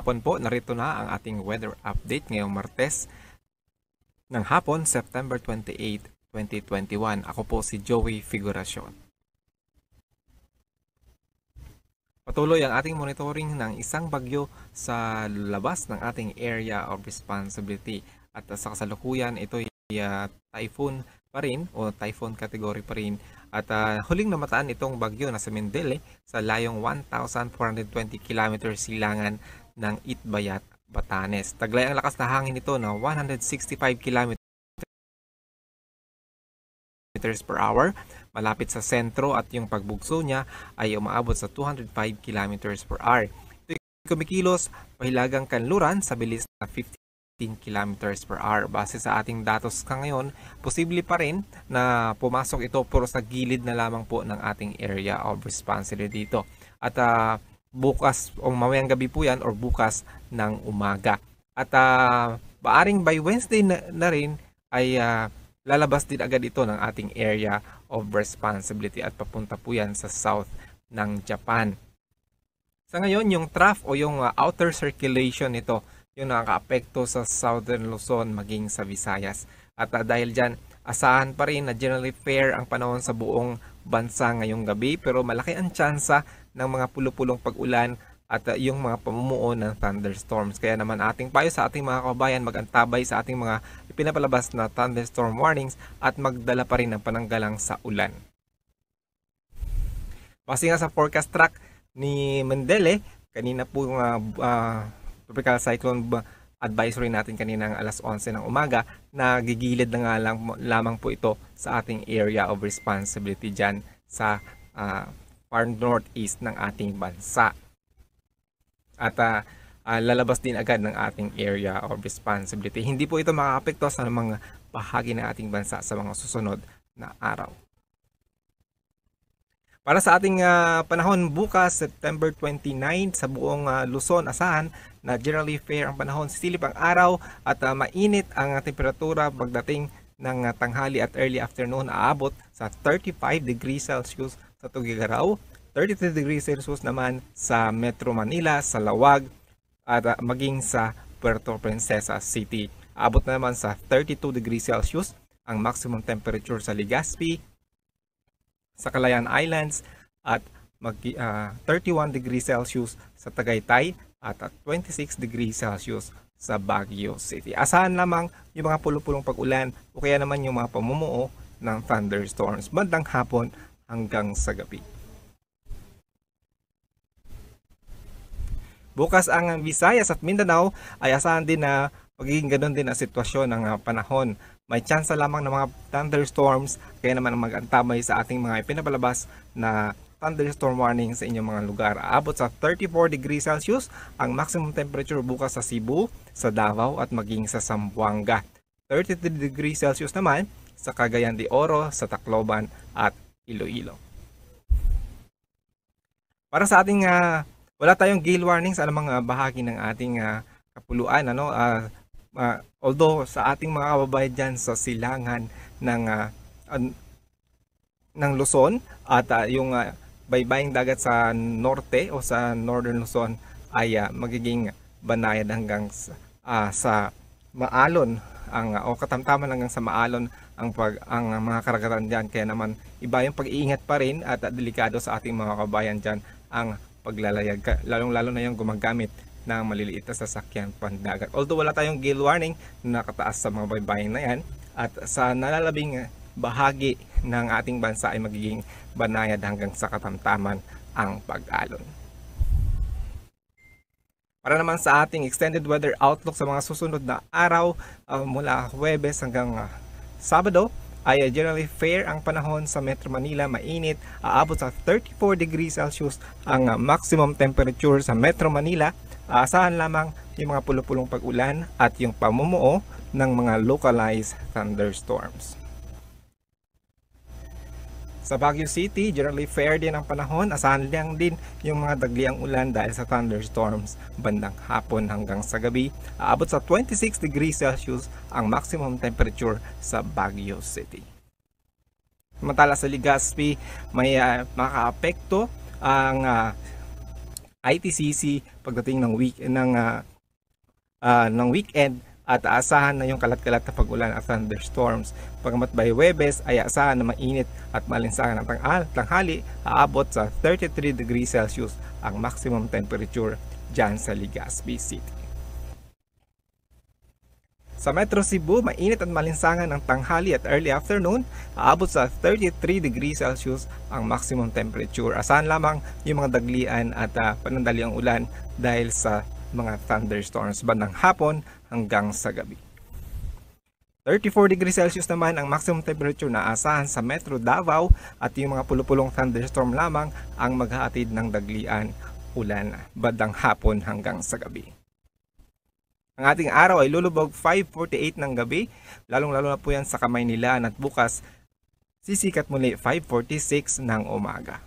hapon po, narito na ang ating weather update ngayong Martes ng hapon, September 28, 2021. Ako po si Joey Figuracion. Patuloy ang ating monitoring ng isang bagyo sa labas ng ating area of responsibility. At sa kasalukuyan, ito ay uh, typhoon pa rin o typhoon category pa rin. At uh, huling namataan itong bagyo na sa Mindele sa layong 1,420 km silangan ng Itbayat, Batanes. Taglay ang lakas na hangin ito na 165 km per hour. Malapit sa sentro at yung pagbugso niya ay umaabot sa 205 km per hour. Ito kumikilos pahilagang kanluran sa bilis na 15 km per hour. Base sa ating datos ka ngayon, posible pa rin na pumasok ito pero sa gilid na lamang po ng ating area of responsibility dito. At uh, bukas o mamayang gabi po yan or bukas ng umaga. At uh, maaring by Wednesday na, na rin ay uh, lalabas din agad ito ng ating area of responsibility at papunta po yan sa south ng Japan. Sa ngayon, yung trough o yung uh, outer circulation nito, yung nakakaapekto sa southern Luzon maging sa Visayas. At uh, dahil dyan, Asahan pa rin na generally fair ang panahon sa buong bansa ngayong gabi pero malaki ang tsansa ng mga pulupulong pag-ulan at uh, yung mga pamumuo ng thunderstorms. Kaya naman ating payo sa ating mga kabayan magantabay sa ating mga ipinapalabas na thunderstorm warnings at magdala pa rin ng pananggalang sa ulan. Kasi nga sa forecast track ni Mendele, kanina po yung uh, uh, tropical cyclone advisory natin kanina ng alas 11 ng umaga, nagigilid na nga lang, lamang po ito sa ating area of responsibility dyan sa uh, far northeast ng ating bansa. At uh, uh, lalabas din agad ng ating area of responsibility. Hindi po ito makakapekto sa mga bahagi ng ating bansa sa mga susunod na araw. Para sa ating uh, panahon bukas, September 29 sa buong uh, Luzon, asahan na generally fair ang panahon, sisilip ang araw at uh, mainit ang temperatura pagdating ng tanghali at early afternoon aabot sa 35 degrees Celsius sa Tugigaraw, 33 degrees Celsius naman sa Metro Manila, sa Lawag at uh, maging sa Puerto Princesa City. Aabot na naman sa 32 degrees Celsius ang maximum temperature sa Legazpi, sa Calayan Islands at mag, uh, ah, 31 degrees Celsius sa Tagaytay at at ah, 26 degrees Celsius sa Baguio City. Asahan lamang yung mga pulupulong pag-ulan o kaya naman yung mga pamumuo ng thunderstorms bandang hapon hanggang sa gabi. Bukas ang Visayas at Mindanao ay asahan din na magiging ganun din ang sitwasyon ng ah, panahon may chance lamang ng mga thunderstorms kaya naman mag-antabay sa ating mga ipinapalabas na thunderstorm warning sa inyong mga lugar. Aabot sa 34 degrees Celsius ang maximum temperature bukas sa Cebu, sa Davao at maging sa Sambuanga. 33 degrees Celsius naman sa Cagayan de Oro, sa Tacloban at Iloilo. Para sa ating uh, wala tayong gale warning sa mga ah, bahagi ng ating uh, kapuluan ano uh, uh, Although sa ating mga kababayan dyan sa silangan ng uh, an, ng Luzon at uh, yung uh, baybaying dagat sa norte o sa northern Luzon ay uh, magiging banayad hanggang sa, uh, sa maalon ang uh, o katamtaman hanggang sa maalon ang pag ang mga karagatan diyan kaya naman iba yung pag-iingat pa rin at uh, delikado sa ating mga kababayan diyan ang paglalayag lalong-lalo na yung gumagamit ng maliliit na sasakyan pandagat. Although wala tayong gale warning nakataas sa mga baybayin na yan at sa nalalabing bahagi ng ating bansa ay magiging banayad hanggang sa katamtaman ang pag-alon. Para naman sa ating extended weather outlook sa mga susunod na araw uh, mula Huwebes hanggang uh, Sabado ay uh, generally fair ang panahon sa Metro Manila, mainit, aabot sa 34 degrees Celsius ang uh, maximum temperature sa Metro Manila Aasahan lamang yung mga pulupulong pag-ulan at yung pamumuo ng mga localized thunderstorms. Sa Baguio City, generally fair din ang panahon. Asahan lang din yung mga dagliang ulan dahil sa thunderstorms bandang hapon hanggang sa gabi. Aabot sa 26 degrees Celsius ang maximum temperature sa Baguio City. Matala sa Legazpi, may uh, makaapekto ang uh, ITCC pagdating ng week ng uh, uh, ng weekend at aasahan na yung kalat-kalat na pag-ulan at thunderstorms. Pagamat by Webes ay aasahan na mainit at malinsangan ang tanghal, tanghali aabot sa 33 degrees Celsius ang maximum temperature dyan sa Legazpi City. Sa Metro Cebu, mainit at malinsangan ang tanghali at early afternoon, aabot sa 33 degrees Celsius ang maximum temperature. Asahan lamang yung mga daglian at uh, panandaliang ulan dahil sa mga thunderstorms bandang hapon hanggang sa gabi. 34 degrees Celsius naman ang maximum temperature na asahan sa Metro Davao at yung mga pulupulong thunderstorm lamang ang maghahatid ng daglian ulan bandang hapon hanggang sa gabi. Ang ating araw ay lulubog 5.48 ng gabi, lalong-lalo na po yan sa kamay nila at bukas sisikat muli 5.46 ng umaga.